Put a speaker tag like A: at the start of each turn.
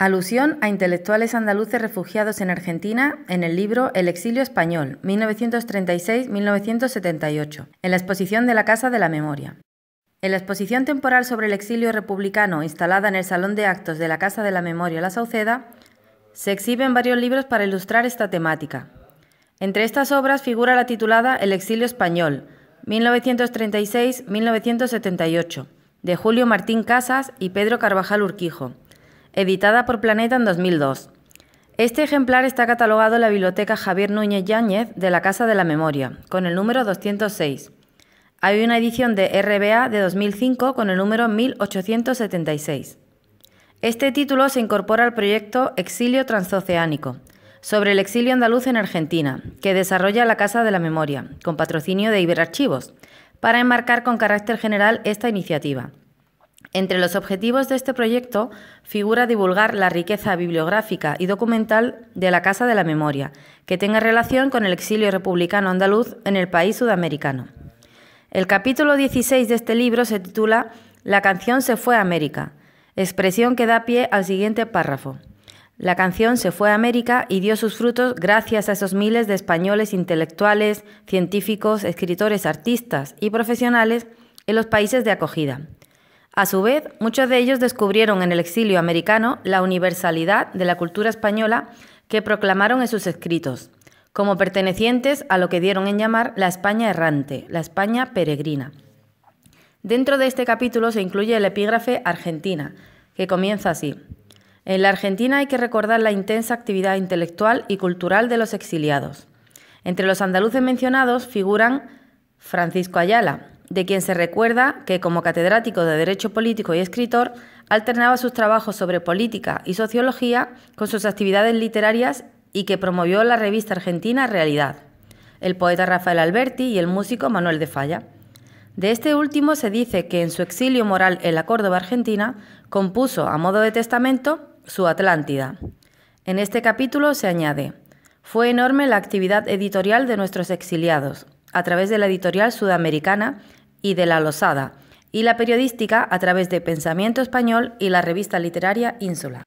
A: Alusión a intelectuales andaluces refugiados en Argentina en el libro El exilio español, 1936-1978, en la exposición de la Casa de la Memoria. En la exposición temporal sobre el exilio republicano instalada en el Salón de Actos de la Casa de la Memoria La Sauceda, se exhiben varios libros para ilustrar esta temática. Entre estas obras figura la titulada El exilio español, 1936-1978, de Julio Martín Casas y Pedro Carvajal Urquijo editada por Planeta en 2002. Este ejemplar está catalogado en la Biblioteca Javier Núñez Yáñez de la Casa de la Memoria, con el número 206. Hay una edición de RBA de 2005 con el número 1876. Este título se incorpora al proyecto Exilio Transoceánico, sobre el exilio andaluz en Argentina, que desarrolla la Casa de la Memoria, con patrocinio de Iberarchivos, para enmarcar con carácter general esta iniciativa. Entre los objetivos de este proyecto figura divulgar la riqueza bibliográfica y documental de la Casa de la Memoria, que tenga relación con el exilio republicano andaluz en el país sudamericano. El capítulo 16 de este libro se titula La canción se fue a América, expresión que da pie al siguiente párrafo. La canción se fue a América y dio sus frutos gracias a esos miles de españoles intelectuales, científicos, escritores, artistas y profesionales en los países de acogida. A su vez, muchos de ellos descubrieron en el exilio americano la universalidad de la cultura española que proclamaron en sus escritos, como pertenecientes a lo que dieron en llamar la España errante, la España peregrina. Dentro de este capítulo se incluye el epígrafe Argentina, que comienza así. En la Argentina hay que recordar la intensa actividad intelectual y cultural de los exiliados. Entre los andaluces mencionados figuran Francisco Ayala, de quien se recuerda que como catedrático de Derecho Político y escritor, alternaba sus trabajos sobre política y sociología con sus actividades literarias y que promovió la revista argentina Realidad, el poeta Rafael Alberti y el músico Manuel de Falla. De este último se dice que en su exilio moral en la Córdoba argentina compuso, a modo de testamento, su Atlántida. En este capítulo se añade, fue enorme la actividad editorial de nuestros exiliados, a través de la editorial sudamericana y de la Losada, y la periodística a través de Pensamiento Español y la revista literaria Ínsula.